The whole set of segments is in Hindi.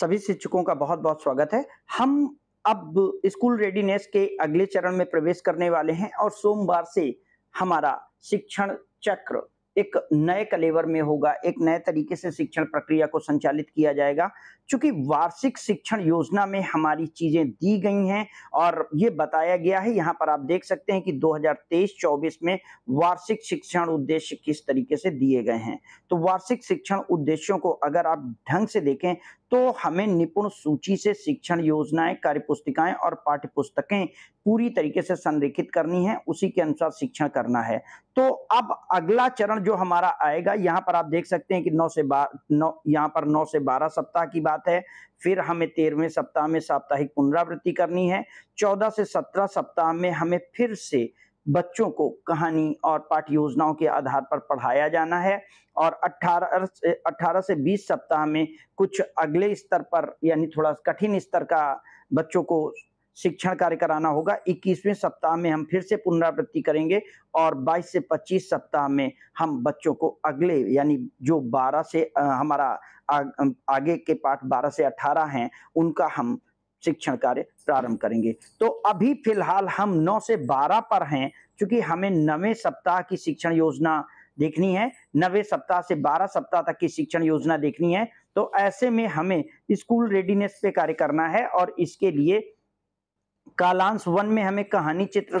सभी शिक्षकों का बहुत बहुत स्वागत है हम अब स्कूल रेडीनेस के अगले चरण में प्रवेश करने वाले हैं और सोमवार से हमारा शिक्षण चक्र एक नए कलेवर में होगा एक नए तरीके से शिक्षण प्रक्रिया को संचालित किया जाएगा क्योंकि वार्षिक शिक्षण योजना में हमारी चीज़ें दी गई हैं और ये बताया गया है यहाँ पर आप देख सकते हैं कि 2023-24 में वार्षिक शिक्षण उद्देश्य किस तरीके से दिए गए हैं तो वार्षिक शिक्षण उद्देश्यों को अगर आप ढंग से देखें तो हमें निपुण सूची से शिक्षण योजनाएं कार्य पुस्तिकाएं और पाठ्य पुस्तकें पूरी तरीके से संरेखित करनी है उसी के अनुसार शिक्षण करना है तो अब अगला चरण जो हमारा आएगा यहाँ पर आप देख सकते हैं कि नौ से बारह नौ यहाँ पर नौ से बारह सप्ताह की बात है फिर हमें तेरहवें सप्ताह में साप्ताहिक पुनरावृत्ति करनी है चौदह से सत्रह सप्ताह में हमें फिर से बच्चों को कहानी और पाठ योजनाओं के आधार पर पढ़ाया जाना है और 18 से 18 से 20 सप्ताह में कुछ अगले स्तर पर यानी थोड़ा कठिन स्तर का बच्चों को शिक्षण कार्य कराना होगा 21वें सप्ताह में हम फिर से पुनरावृत्ति करेंगे और 22 से 25 सप्ताह में हम बच्चों को अगले यानी जो 12 से हमारा आगे के पाठ 12 से 18 हैं उनका हम शिक्षण कार्य प्रारंभ करेंगे तो अभी फिलहाल हम नौ से बारह पर हैं क्योंकि हमें नवे सप्ताह की शिक्षण योजना देखनी है नवे सप्ताह से बारह सप्ताह तक की शिक्षण योजना देखनी है तो ऐसे में हमें स्कूल रेडीनेस पे कार्य करना है और इसके लिए कालांश वन में हमें कहानी चित्र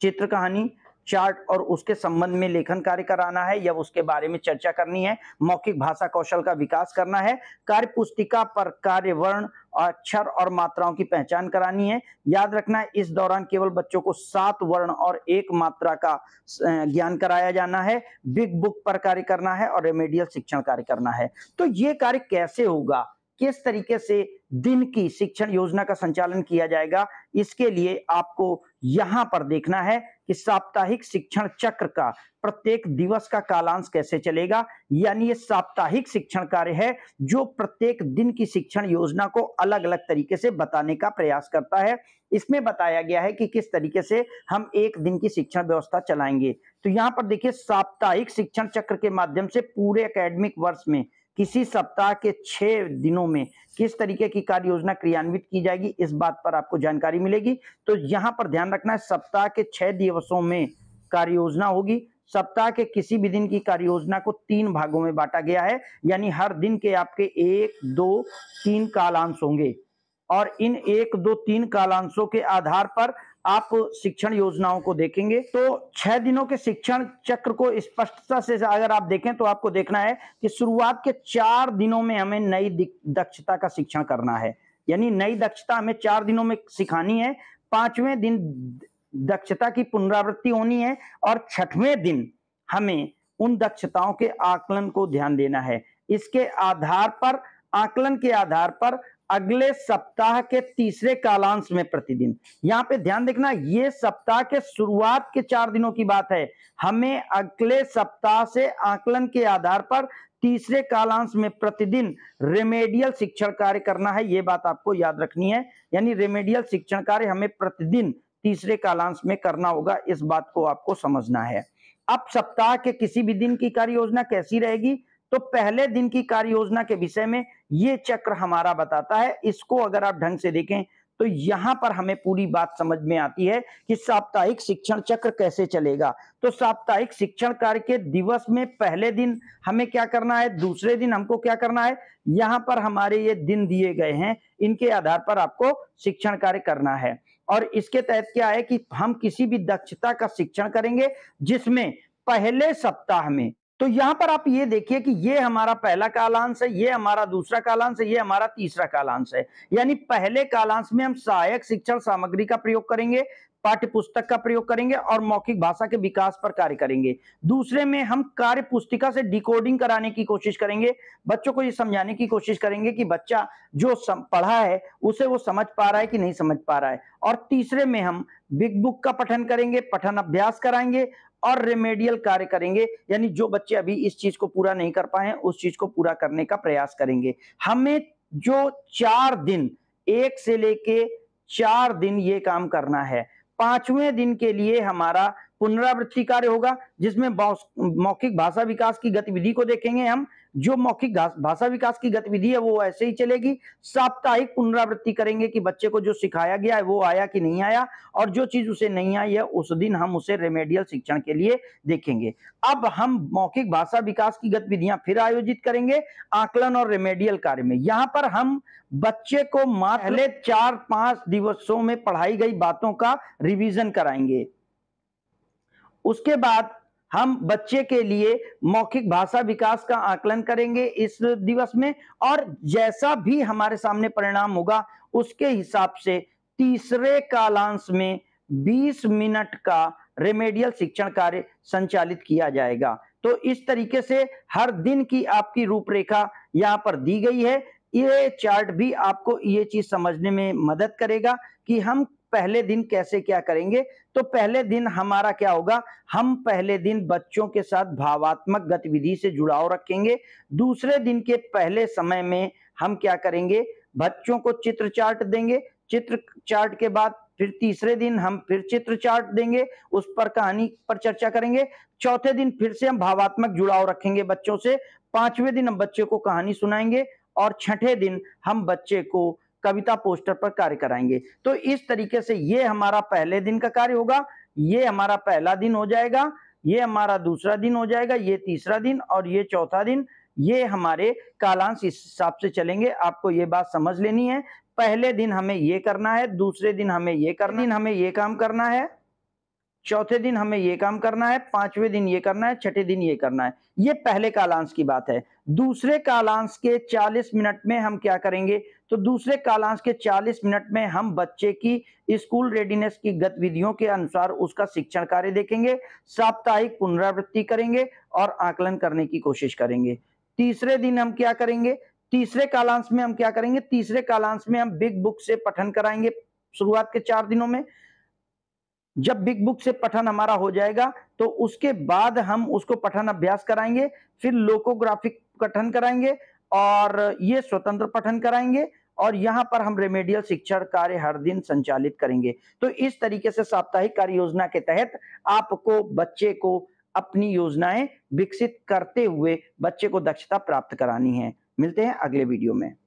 चित्र कहानी चार्ट और उसके संबंध में लेखन कार्य कराना है या उसके बारे में चर्चा करनी है मौखिक भाषा कौशल का विकास करना है कार्य पुस्तिका पर कार्य वर्ण अक्षर और मात्राओं की पहचान करानी है याद रखना इस दौरान केवल बच्चों को सात वर्ण और एक मात्रा का ज्ञान कराया जाना है बिग बुक पर कार्य करना है और रेमेडियल शिक्षण कार्य करना है तो ये कार्य कैसे होगा किस तरीके से दिन की शिक्षण योजना का संचालन किया जाएगा इसके लिए आपको यहां पर देखना है कि साप्ताहिक शिक्षण चक्र का प्रत्येक दिवस का कालांश कैसे चलेगा यानी ये साप्ताहिक शिक्षण कार्य है जो प्रत्येक दिन की शिक्षण योजना को अलग अलग तरीके से बताने का प्रयास करता है इसमें बताया गया है कि किस तरीके से हम एक दिन की शिक्षण व्यवस्था चलाएंगे तो यहाँ पर देखिए साप्ताहिक शिक्षण चक्र के माध्यम से पूरे अकेडमिक वर्ष में किसी सप्ताह के छह दिनों में किस तरीके की कार्य योजना क्रियान्वित की जाएगी इस बात पर आपको जानकारी मिलेगी तो यहाँ पर ध्यान रखना है सप्ताह के छह दिवसों में कार्य योजना होगी सप्ताह के किसी भी दिन की कार्य योजना को तीन भागों में बांटा गया है यानी हर दिन के आपके एक दो तीन कालांश होंगे और इन एक दो तीन कालांशों के आधार पर आप शिक्षण योजनाओं को देखेंगे तो छह दिनों के शिक्षण चक्र को स्पष्टता से अगर आप देखें तो आपको देखना है कि शुरुआत के चार दिनों में हमें नई दक्षता का शिक्षण करना है यानी नई दक्षता हमें चार दिनों में सिखानी है पांचवें दिन दक्षता की पुनरावृत्ति होनी है और छठवें दिन हमें उन दक्षताओं के आकलन को ध्यान देना है इसके आधार पर आकलन के आधार पर अगले सप्ताह के तीसरे कालांश में प्रतिदिन यहाँ पे ध्यान देखना ये सप्ताह के शुरुआत के चार दिनों की बात है हमें अगले सप्ताह से आकलन के आधार पर तीसरे कालांश में प्रतिदिन रेमेडियल शिक्षण कार्य करना है ये बात आपको याद रखनी है यानी रेमेडियल शिक्षण कार्य हमें प्रतिदिन तीसरे कालांश में करना होगा इस बात को आपको समझना है अब सप्ताह के किसी भी दिन की कार्य योजना कैसी रहेगी तो पहले दिन की कार्य योजना के विषय में ये चक्र हमारा बताता है इसको अगर आप ढंग से देखें तो यहां पर हमें पूरी बात समझ में आती है कि साप्ताहिक शिक्षण चक्र कैसे चलेगा तो साप्ताहिक शिक्षण कार्य के दिवस में पहले दिन हमें क्या करना है दूसरे दिन हमको क्या करना है यहां पर हमारे ये दिन दिए गए हैं इनके आधार पर आपको शिक्षण कार्य करना है और इसके तहत क्या है कि हम किसी भी दक्षता का शिक्षण करेंगे जिसमें पहले सप्ताह में तो यहां पर आप ये देखिए कि ये हमारा पहला कालांश है ये हमारा दूसरा कालांश है ये हमारा तीसरा कालांश है यानी पहले कालांश में हम सहायक शिक्षण सामग्री का प्रयोग करेंगे पाठ्य पुस्तक का प्रयोग करेंगे और मौखिक भाषा के विकास पर कार्य करेंगे दूसरे में हम कार्य पुस्तिका से डिकोडिंग कराने की कोशिश करेंगे बच्चों को ये समझाने की कोशिश करेंगे कि बच्चा जो पढ़ा है उसे वो समझ पा रहा है कि नहीं समझ पा रहा है और तीसरे में हम बिग बुक का पठन करेंगे पठन अभ्यास कराएंगे और रेमेडियल कार्य करेंगे यानी जो बच्चे अभी इस चीज को पूरा नहीं कर पाए उस चीज को पूरा करने का प्रयास करेंगे हमें जो चार दिन एक से लेके चार दिन ये काम करना है पांचवें दिन के लिए हमारा पुनरावृत्ति कार्य होगा जिसमें मौखिक भाषा विकास की गतिविधि को देखेंगे हम जो मौखिक भाषा विकास की गतिविधि है वो ऐसे ही चलेगी साप्ताहिक पुनरावृत्ति करेंगे कि बच्चे को जो सिखाया गया है वो आया कि नहीं आया और जो चीज उसे नहीं आई है उस दिन हम उसे रेमेडियल शिक्षण के लिए देखेंगे अब हम मौखिक भाषा विकास की गतिविधियां फिर आयोजित करेंगे आकलन और रेमेडियल कार्य में यहाँ पर हम बच्चे को मारे चार पांच दिवसों में पढ़ाई गई बातों का रिविजन कराएंगे उसके बाद हम बच्चे के लिए मौखिक भाषा विकास का आकलन करेंगे इस दिवस में और जैसा भी हमारे सामने परिणाम होगा उसके हिसाब से तीसरे कालांश में 20 मिनट का रेमेडियल शिक्षण कार्य संचालित किया जाएगा तो इस तरीके से हर दिन की आपकी रूपरेखा यहाँ पर दी गई है ये चार्ट भी आपको ये चीज समझने में मदद करेगा कि हम पहले दिन कैसे क्या करेंगे तो पहले दिन हमारा क्या होगा हम पहले दिन बच्चों के साथ भावात्मक गतिविधि से जुड़ाव रखेंगे दूसरे दिन के पहले समय में हम क्या करेंगे बच्चों को चित्र चार्ट देंगे चित्र चार्ट के बाद फिर तीसरे दिन हम फिर चित्र चार्ट देंगे उस पर कहानी पर चर्चा करेंगे चौथे दिन फिर से हम भावात्मक जुड़ाव रखेंगे बच्चों से पांचवें दिन हम बच्चे को कहानी सुनाएंगे और छठे दिन हम बच्चे को कविता पोस्टर पर कार्य कराएंगे तो इस तरीके से ये हमारा पहले दिन का कार्य होगा ये हमारा पहला दिन हो जाएगा ये हमारा दूसरा दिन हो जाएगा ये तीसरा दिन और ये चौथा दिन ये हमारे कालांश इस हिसाब से चलेंगे आपको ये बात समझ लेनी है पहले दिन हमें ये करना है दूसरे दिन हमें ये करना दिन हमें ये काम करना है चौथे दिन हमें ये काम करना है पांचवें दिन ये करना है छठे दिन ये करना है ये पहले कालांश की बात है दूसरे कालांश के 40 मिनट में हम क्या करेंगे तो दूसरे कालांश के 40 मिनट में हम बच्चे की स्कूल रेडीनेस की गतिविधियों के अनुसार उसका शिक्षण कार्य देखेंगे साप्ताहिक पुनरावृत्ति करेंगे और आकलन करने की कोशिश करेंगे तीसरे दिन हम क्या करेंगे तीसरे कालांश में हम क्या करेंगे तीसरे कालांश में हम बिग बुक से पठन कराएंगे शुरुआत के चार दिनों में जब बिग बुक से पठन हमारा हो जाएगा तो उसके बाद हम उसको पठन अभ्यास कराएंगे फिर लोकोग्राफिक पठन कराएंगे और ये स्वतंत्र पठन कराएंगे और यहाँ पर हम रेमेडियल शिक्षण कार्य हर दिन संचालित करेंगे तो इस तरीके से साप्ताहिक कार्य योजना के तहत आपको बच्चे को अपनी योजनाएं विकसित करते हुए बच्चे को दक्षता प्राप्त करानी है मिलते हैं अगले वीडियो में